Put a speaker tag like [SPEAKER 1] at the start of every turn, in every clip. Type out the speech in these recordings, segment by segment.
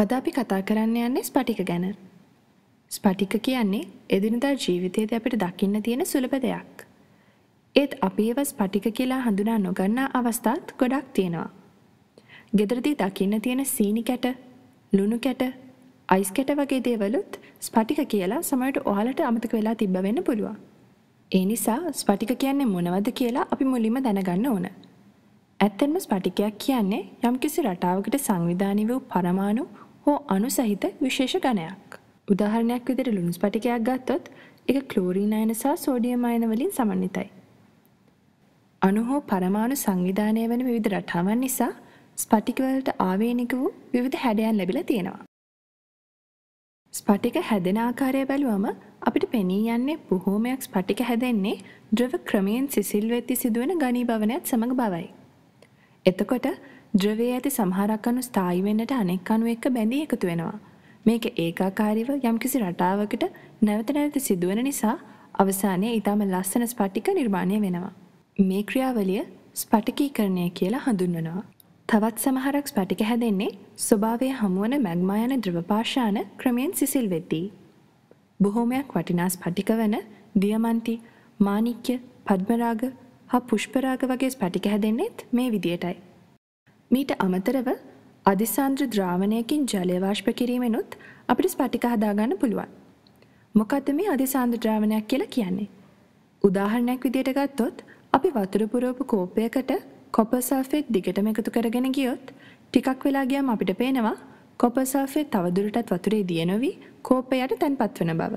[SPEAKER 1] අද අපි කතා කරන්න යන්නේ ස්පටික ගැන. ස්පටික කියන්නේ එදිනදා ජීවිතයේදී අපිට දකින්න තියෙන සුලභ දෙයක්. ඒත් අපි ඒව ස්පටික කියලා හඳුනා නොගන්නා අවස්ථාත් ගොඩක් තියෙනවා. ගෙදරදී දකින්න තියෙන සීනි කැට, ලුණු කැට, අයිස් කැට වගේ දේවලුත් ස්පටික කියලා සමහරට ඔයාලට අමතක වෙලා තිබ්බ වෙන්න පුළුවන්. ඒ නිසා ස්පටික කියන්නේ මොනවද කියලා අපි මුලින්ම දැනගන්න ඕනේ. ඇත්තෙන්ම ස්පටිකයක් කියන්නේ යම්කිසි රටාවකට සංවිධානය වූ පරමාණු හෝ අණු සහිත විශේෂ ඝනයක්. උදාහරණයක් විදිහට ලුණු ස්පටිකයක් ගත්තොත් ඒක ක්ලෝරීන අයන සහ සෝඩියම් අයන වලින් සමන්විතයි. අණු හෝ පරමාණු සංවිධානය වෙන විවිධ රටාවන් නිසා ස්පටික වලට ආවේනික වූ විවිධ හැඩයන් ලැබිලා තියෙනවා. ස්පටික හැදෙන ආකාරය බැලුවම අපිට පෙනී යන්නේ බොහෝමයක් ස්පටික හැදෙන්නේ ද්‍රව ක්‍රමයෙන් සිසිල් වෙති සිදුවෙන ඝනීභවනයත් සමග බවයි. එතකොට ද්‍රවයේ ඇති සමහරක් අණු ස්ථායි වෙන්නට අනෙක් අණු එක්ක බැඳී එකතු වෙනවා. මේක ඒකාකාරීව යම්කිසි රටාවකට නැවත නැවත සිදුවන නිසා අවසානයේ ඊටම ලස්සන ස්පටික නිර්මාණය වෙනවා. මේ ක්‍රියාවලිය ස්පටිකීකරණය කියලා හඳුන්වනවා. තවත් සමහරක් ස්පටික හැදෙන්නේ ස්වභාවය හමුවන මැග්මා යන ද්‍රවපාෂාණ ක්‍රමයෙන් සිසිල් වෙද්දී. බොහෝමයක් වටිනා ස්පටික වන දියමන්ති, මාණික්‍ය, පද්මරාග, හා පුෂ්පරාග වගේ ස්පටික හැදෙන්නෙත් මේ විදියටයි. මීට අමතරව අධිසාන්ද්‍ර ද්‍රාවණයකින් ජලය වාෂ්ප කිරීමෙනුත් අපිට ස්පටික හදාගන්න පුළුවන්. මොකද්ද මේ අධිසාන්ද්‍ර ද්‍රාවණයක් කියලා කියන්නේ? උදාහරණයක් විදියට ගත්තොත් අපි වතුර පුරවපු කෝපයකට කොපර් සල්ෆේට් දිගටම එකතු කරගෙන ගියොත් ටිකක් වෙලා ගියාම අපිට පේනවා කොපර් සල්ෆේට් තවදුරටත් වතුරේ දිය නොවි කෝපයට තැන්පත් වෙන බව.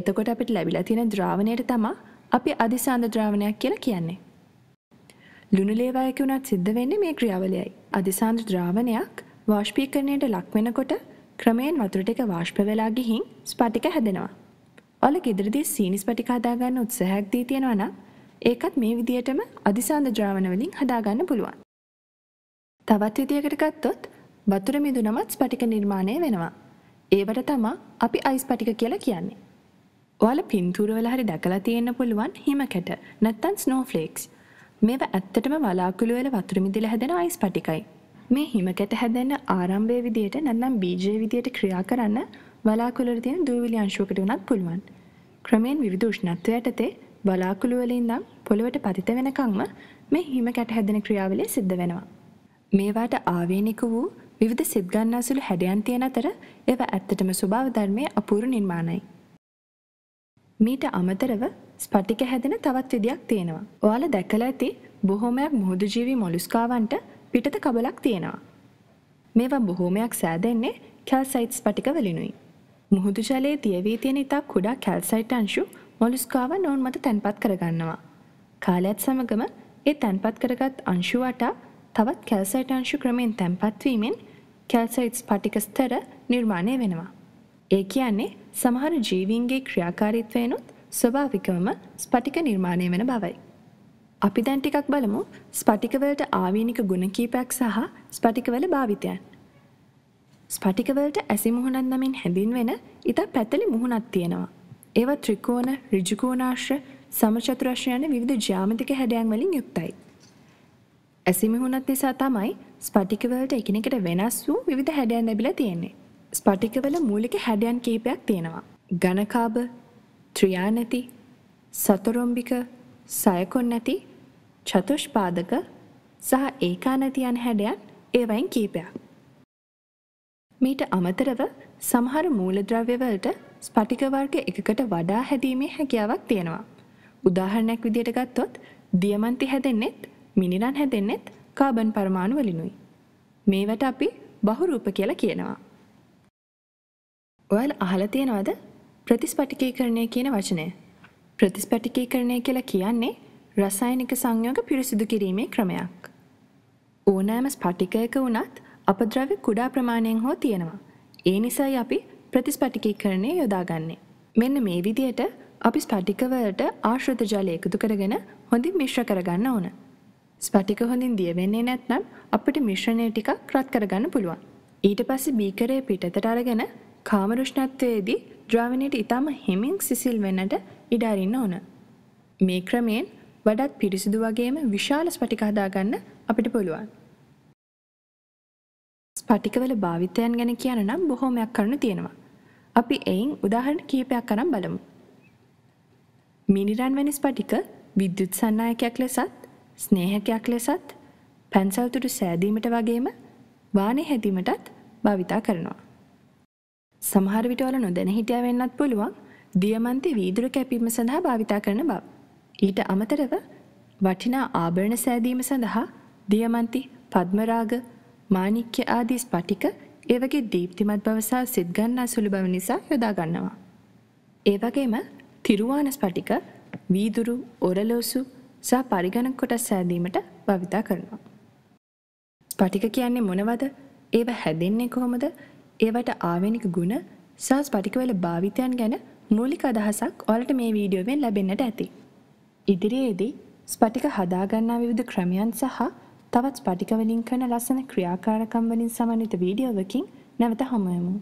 [SPEAKER 1] එතකොට අපිට ලැබිලා තියෙන ද්‍රාවණයට තමයි අපි අධිසාන්ද ද්‍රාවණයක් කියලා කියන්නේ. ලුණුලේවායක වුණත් සිද්ධ වෙන්නේ මේ ක්‍රියාවලියයි. අධිසාන්ද ද්‍රාවණයක් වාෂ්පීකරණයට ලක් වෙනකොට ක්‍රමයෙන් වතුර ටික වාෂ්ප වෙලා ගිහින් ස්පටික හැදෙනවා. ඔයාල ගෙදරදී සීනි ස්පටික හදාගන්න උත්සාහයක් දී තියෙනවා නම් ඒකත් මේ විදිහටම අධිසාන්ද ද්‍රාවණ වලින් හදාගන්න පුළුවන්. තවත් විදිහකට ගත්තොත් වතුර මිදුනමත් ස්පටික නිර්මාණය වෙනවා. ඒවට තමයි අපි අයිස් ස්පටික කියලා කියන්නේ. ඔයාල පින්තුරවල හරි දැකලා තියෙන්න පුළුවන් හිමකැට නැත්තන් ස්නෝෆලේක්ස් මේව ඇත්තටම වලාකුළුවල වතුරමිදිල හැදෙන අයිස් පටිකයි මේ හිමකැට හැදෙන ආරම්භය විදියට නැත්නම් බීජය විදියට ක්‍රියා කරන්න වලාකුළර තියෙන දූවිලි අංශුවකට වුණත් පුළුවන් ක්‍රමයෙන් විවිධ උෂ්ණත්වයට තේ බලාකුළුවලින් නම් පොළොවට පතිත වෙනකංම මේ හිමකැට හැදෙන ක්‍රියාවලිය සිද්ධ වෙනවා මේවාට ආවේනික වූ විවිධ සිද්ගන්නාසුළු හැඩයන් තියෙන අතර ඒව ඇත්තටම ස්වභාව ධර්මයේ අපූර්ව නිර්මාණයි මීට අමතරව ස්පටික හැදෙන තවත් විදියක් තියෙනවා. ඔයාලා දැකලා ඇති බොහොමයක් මුහුදුජීවි මොලුස්කාවන්ට පිටත කබලක් තියෙනවා. මේවා බොහොමයක් සෑදෙන්නේ කැල්සයිට් ස්පටික වලිනුයි. මුහුදු ජලයේ තියවී තියෙන ඉතා කුඩා කැල්සයිට් අංශු මොලුස්කාවන් ඔවුන් මත තැන්පත් කරගන්නවා. කාලයත් සමගම ඒ තැන්පත් කරගත් අංශු වටා තවත් කැල්සයිට් අංශු ක්‍රමෙන් තැන්පත් වීමෙන් කැල්සයිට් ස්පටික ස්තර නිර්මාණය වෙනවා. ඒ කියන්නේ සමහර ජීවීන්ගේ ක්‍රියාකාරීත්වයනුත් ස්වභාවිකවම ස්පටික නිර්මාණය වෙන බවයි. අපි දැන් ටිකක් බලමු ස්පටිකවලට ආවීනික ගුණ කීපයක් සහ ස්පටිකවල භාවිතයන්. ස්පටිකවලට ඇසි මුහුණන් නමින් හැඳින්වෙන ඉතා පැතලි මුහුණක් තියෙනවා. ඒවා ත්‍රිකෝණ, ඍජුකෝණාශ්‍ර, සමචතුරශ්‍ර යන විවිධ ජ්‍යාමිතික හැඩයන් වලින් යුක්තයි. ඇසි මුහුණත් නිසා තමයි ස්පටිකවලට එකිනෙකට වෙනස් වූ විවිධ හැඩයන් ලැබිලා තියෙන්නේ. ස්පටිකවල මූලික හැඩයන් කීපයක් තියෙනවා. ඝනකාබ, ත්‍රිආනති, සතරොම්බික, සයකොන්නති, චතුෂ්පාදක සහ ඒකානති යන හැඩයන් ඒවයින් කීපයක්. මීට අමතරව සමහර මූලද්‍රව්‍ය වලට ස්පටික වර්ග එකකට වඩා හැදීමේ හැකියාවක් තියෙනවා. උදාහරණයක් විදිහට ගත්තොත් දියමන්ති හැදෙන්නෙත් මිනිරන් හැදෙන්නෙත් කාබන් පරමාණු වලිනුයි. මේවට අපි බහුරූප කියලා කියනවා. ඔයල් අහල තියෙනවද ප්‍රතිස්පටිකීකරණය කියන වචනය. ප්‍රතිස්පටිකීකරණය කියලා කියන්නේ රසායනික සංයෝග පිරිසිදු කිරීමේ ක්‍රමයක්. ඕනෑම ස්පටිකයක වුණත් අපද්‍රව්‍ය කුඩා ප්‍රමාණයෙන් හෝ තියෙනවා. ඒ නිසයි අපි ප්‍රතිස්පටිකීකරණය යොදාගන්නේ. මෙන්න මේ විදියට අපි ස්පටිකවලට ආශ්‍රත ජලය එකතු කරගෙන හොඳින් මිශ්‍ර කරගන්න ඕන. ස්පටික හොඳින් දිය වෙන්නේ නැත්නම් අපිට මිශ්‍රණය ටිකක් රත් කරගන්න පුළුවන්. ඊට පස්සේ බීකරය පිටතට අරගෙන කාමරුෂ්ණත්වයේදී ද්‍රාවණයට ඉතාම හෙමින් සිසිල් වෙන්නට ඉඩ අරින්න ඕන. මේ ක්‍රමයෙන් වඩාත් පිරිසිදු වගේම විශාල ස්පටික හදාගන්න අපිට පුළුවන්. ස්පටිකවල භාවිතයන් ගැන කියන නම් බොහෝමයක් කරන්න තියෙනවා. අපි එයින් උදාහරණ කිහිපයක් අරන් බලමු. මිනිරන් වැනි ස්පටික විද්‍යුත් සන්නායකයක් ලෙසත්, ස්නේහකයක් ලෙසත්, පැන්සල්තුඩු සෑදීමට වගේම වානේ හැදීමටත් භාවිතා කරනවා. සමහර විටවල නොදැන හිටියා වෙන්නත් පුළුවන් දියමන්ති වීදුරු කැපීම සඳහා භාවිතා කරන බව. ඊට අමතරව වටිනා ආභරණ සෑදීම සඳහා දියමන්ති, පද්මරාග, මාණික්‍ය ආදී ස්පටික ඒ වගේ දීප්තිමත් බව සහ සිත් ගන්නා සුළු බව නිසා යොදා ගන්නවා. ඒ වගේම තිරුවාන ස්පටික වීදුරු, ඔරලෝසු සහ පරිගණක කොටස් සෑදීමට භාවිතා කරනවා. ස්පටික කියන්නේ මොනවද? ඒව හැදෙන්නේ කොහොමද? ඒවට ආවෙනික ගුණ සහ ස්පටිකවල භාවිතයන් ගැන මූලික අදහසක් ඔයාලට මේ වීඩියෝවෙන් ලැබෙන්නට ඇති. ඉදිරියේදී ස්පටික හදාගන්නා විවිධ ක්‍රමයන් සහ තවත් ස්පටික වලින් කරන ලස්සන ක්‍රියාකාරකම් වලින් සමන්විත වීඩියෝවකින් නැවත හමු වෙමු.